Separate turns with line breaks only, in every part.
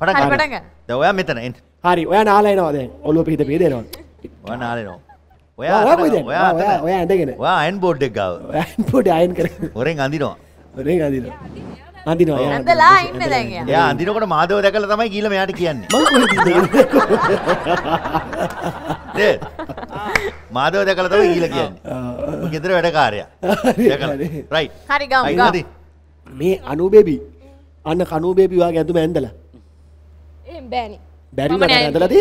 පට ඔයා මෙතන හරි ඔය නාලයනවාද ඔලු පිහිත පිදේනවා නාලනවා ඔයා ඔය ඇඳගෙන වායන් බෝඩ් එක් ගව පොඩ අයන් කර හොරෙන් අඳිනවා හොරෙන් අඳිනවා අඳිනවා යා අඳිනකොට මාදව දැකලා තමයි කියලා මෙයාට කියන්නේ මාදව දැකලා තමයි කියලා කියන්නේ ගෙදර වැඩ කාර්යය රයි හරි මේ අනුබෙබි අන්න කනුබේබිවා ඇතුම ඇඳලා බැනි බැරි ඇඳලද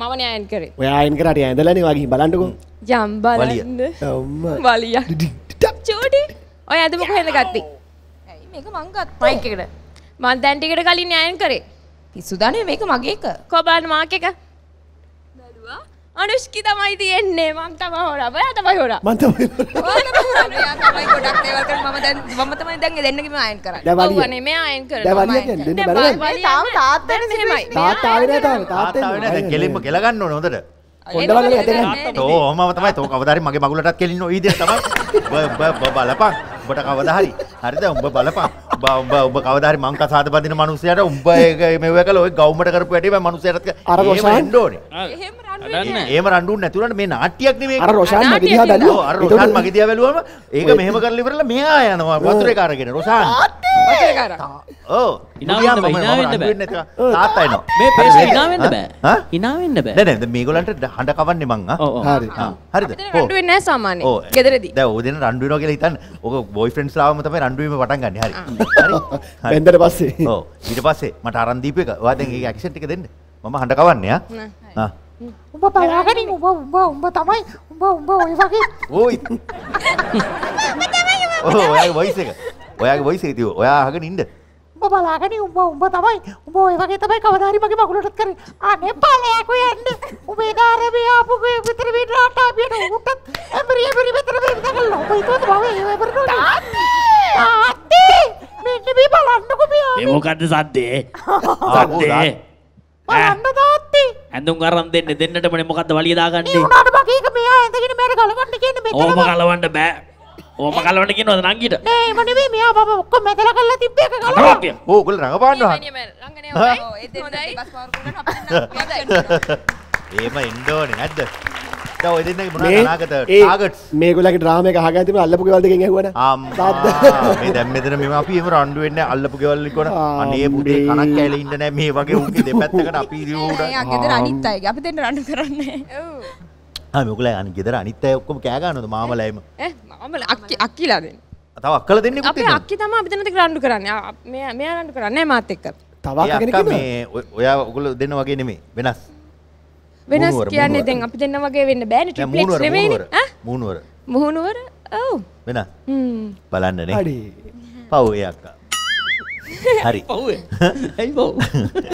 මමන අයන් කරේ
ඔයායන් කරට ඇඳලන වගේ බලන්නකු
ජම්බලන්න වලිය චෝටි ඔය ඇදමක හැඳ ගත්ති මේක මංගත් පයිකට මන් දැන්ටිකට කලින් අයන් කරේ පිස්සුදානය මේක මගේක කොබාන් මාක එක අනුෂ්කි තමයි තියෙන්නේ මම තමයි හොරා ඔයා තමයි හොරා මම තමයි ඔයා තමයි ගොඩක් දේවල් කරන්නේ මම දැන් මම තමයි දැන් දෙන්නගෙම අයන් කරන්නේ ඔව් අනේ මේ අයන් කරනවා දැන් වලිය
කියන්නේ දෙන්න බැලුවා
මේ තාම තාත්තනේ මෙහෙමයි තාත්තා ආවේ නෑ තාම තාත්තා ආවේ නෑ දැන් කෙලින්ම
කෙල ගන්න ඕනේ හොඳට පොඩ්ඩ වගේ ඇදගෙන ඕ මම තමයි තෝ කවදාරි මගේ මගුලටත් කෙලින්න ඔය විදියට තමයි ඔබ බලපන් ඔබට කවදා හරි හරිද උඹ බලපන් ඔබ ඔබ ඔබ කවදා හරි මං කසාද බඳින මිනිස්සයාට උඹ මේව කළ ඔය ගවුමට කරපු වැඩේ මම මිනිස්සයාට අර ගොසන් එන්න ඕනේ එහෙම ඒම රඩු නැතුරට මේ නාට්‍යයක් නේ රෝෂාන් මගදිහ දල්ලෝ රෝෂාන් මගදිය වැලුවම ඒක මෙහෙම කරලිවරල මෙයා යනවා වතුරේ කාරගෙන රෝෂාන් ඕ ඉනාවෙන්න බෑ ඉනාවෙන්න බෑ නැද මේගොලන්ට හඬ කවන්නේ මං හරි හරිද
වෙන්න සාමාන්‍ය ගෙදරදී
දැන් ඕ දෙන රණ්ඩු වෙනවා කියලා හිතන්න ඕක බොයිෆ්‍රෙන්ඩ්ස් ලාවම තමයි රණ්ඩු වීම පටන් ගන්න හරි බෙන්දට පස්සේ ඕ ඊට පස්සේ මට අරන් දීපු එක ඔයා දැන් ඒක ඇක්ෂන් ටික දෙන්න මම හඬ කවන්නේ ආ
Umba ba wa gani? Umba umba umba tamai. Umba umba wa ifaki.
Oi. Umba umba tamai umba. Oh, ayo voice එක. ඔයාගේ voice එක
Umba ba la gani umba umba tamai. Umba wa ifaki tamai kawada hari mage magulata kare. Ane pala ya ko yanne. Ube dara me aapu ko yu vitra me raata me no uta. Emri emri vitra me vitra kallo. Ube ito ba wa ewa eh, berno. Tati. Tati. Mene me balanna ko
me aapu. Emo kadde sadde. Sadde. Balanna tati. ඇඳුම් අරන් දෙන්න දෙන්නටමන මොකක්ද වලියදාගන්න ට
පකක මේ ඇතගෙන මට කලවන්න කියන්න
ඕම කලවන්න බෑ ඕම කලවන්න කියන ොද නංගිට
මනවේ මේ බ ඔක්කො මැතල කල්ලා තිබ්බේ කලපය
ඕකල් රඟපාන්න ඒම ඉන්දෝන නැද්ද මේගොලගේ ්‍රාමය හගතම අල්ලපු ගවල්දක හවට දැම්මතර මෙම අපි එම රන්ඩුවෙන්න අල්ලපු ගවල්ලිකොන අනේ පුඩේ කනක් කෑල ඉන්නන මේ වගේ උගේ දෙපැත්තකට අපි අනිත්තයි
අපිතෙන් රඩු කරන්න
මොකල අනි ගෙදර අනිත්තය ඔක්කොම කෑගනද මාමලයිම
මමල අක්කිලාදෙන්
තව අක්කල දෙන්න අපේ අක්කි
තම අපිතනට රන්ඩු කරන්න මේ රන්ඩු කරන්න මාත එක්ක
තවා මේ ඔයා ඔගුල දෙන්න වගේ නෙමේ වෙනස් වෙනස් කියන්නේ දැන්
අපි දෙන්න වගේ වෙන්න බෑන ටිප්ලෙක්ස් නෙමෙයි මුහුණුවර මුහුණුවර ඔව්
වෙන බලන්නනේ පව් ඒ අක්කා හරි ඇයි බෝ